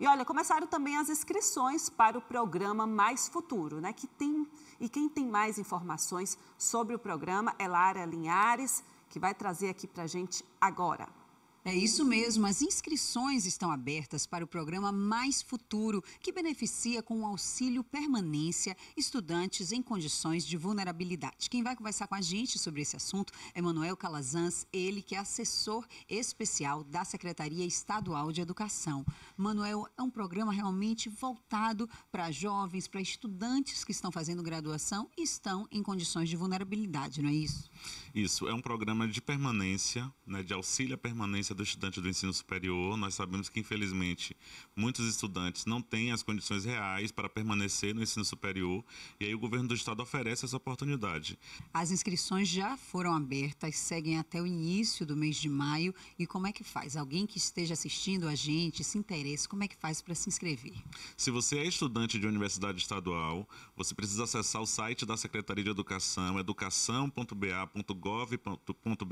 E olha, começaram também as inscrições para o programa Mais Futuro, né? Que tem, e quem tem mais informações sobre o programa é Lara Linhares, que vai trazer aqui para a gente agora. É isso mesmo, as inscrições estão abertas para o programa Mais Futuro, que beneficia com o auxílio permanência estudantes em condições de vulnerabilidade. Quem vai conversar com a gente sobre esse assunto é Manuel Calazans, ele que é assessor especial da Secretaria Estadual de Educação. Manuel, é um programa realmente voltado para jovens, para estudantes que estão fazendo graduação e estão em condições de vulnerabilidade, não é isso? Isso, é um programa de permanência, né, de auxílio à permanência do estudante do ensino superior, nós sabemos que, infelizmente, muitos estudantes não têm as condições reais para permanecer no ensino superior e aí o governo do estado oferece essa oportunidade. As inscrições já foram abertas, seguem até o início do mês de maio. E como é que faz? Alguém que esteja assistindo a gente, se interesse, como é que faz para se inscrever? Se você é estudante de universidade estadual, você precisa acessar o site da Secretaria de Educação, educação.ba.gov.br.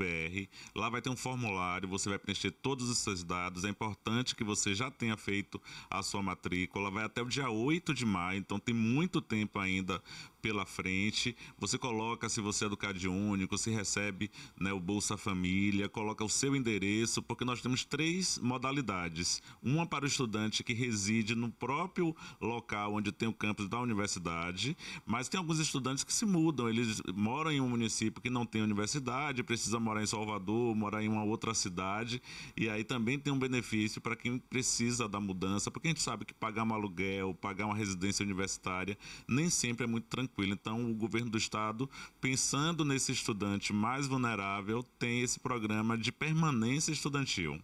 Lá vai ter um formulário, você vai preencher todos os seus dados. É importante que você já tenha feito a sua matrícula. Vai até o dia 8 de maio, então tem muito tempo ainda pela frente. Você coloca se você é do Cade Único, se recebe né, o Bolsa Família, coloca o seu endereço, porque nós temos três modalidades. Uma para o estudante que reside no próprio local onde tem o campus da universidade, mas tem alguns estudantes que se mudam, eles moram em um município que não tem universidade, precisa morar em Salvador, morar em uma outra cidade. E aí também tem um benefício para quem precisa da mudança, porque a gente sabe que pagar um aluguel, pagar uma residência universitária, nem sempre é muito tranquilo. Então, o governo do estado, pensando nesse estudante mais vulnerável, tem esse programa de permanência estudantil.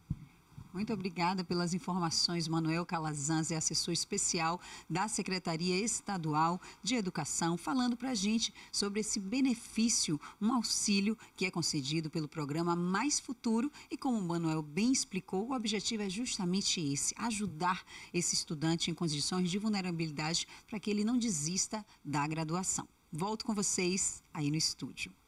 Muito obrigada pelas informações. Manuel Calazans é assessor especial da Secretaria Estadual de Educação, falando para a gente sobre esse benefício, um auxílio que é concedido pelo programa Mais Futuro. E como o Manuel bem explicou, o objetivo é justamente esse: ajudar esse estudante em condições de vulnerabilidade para que ele não desista da graduação. Volto com vocês aí no estúdio.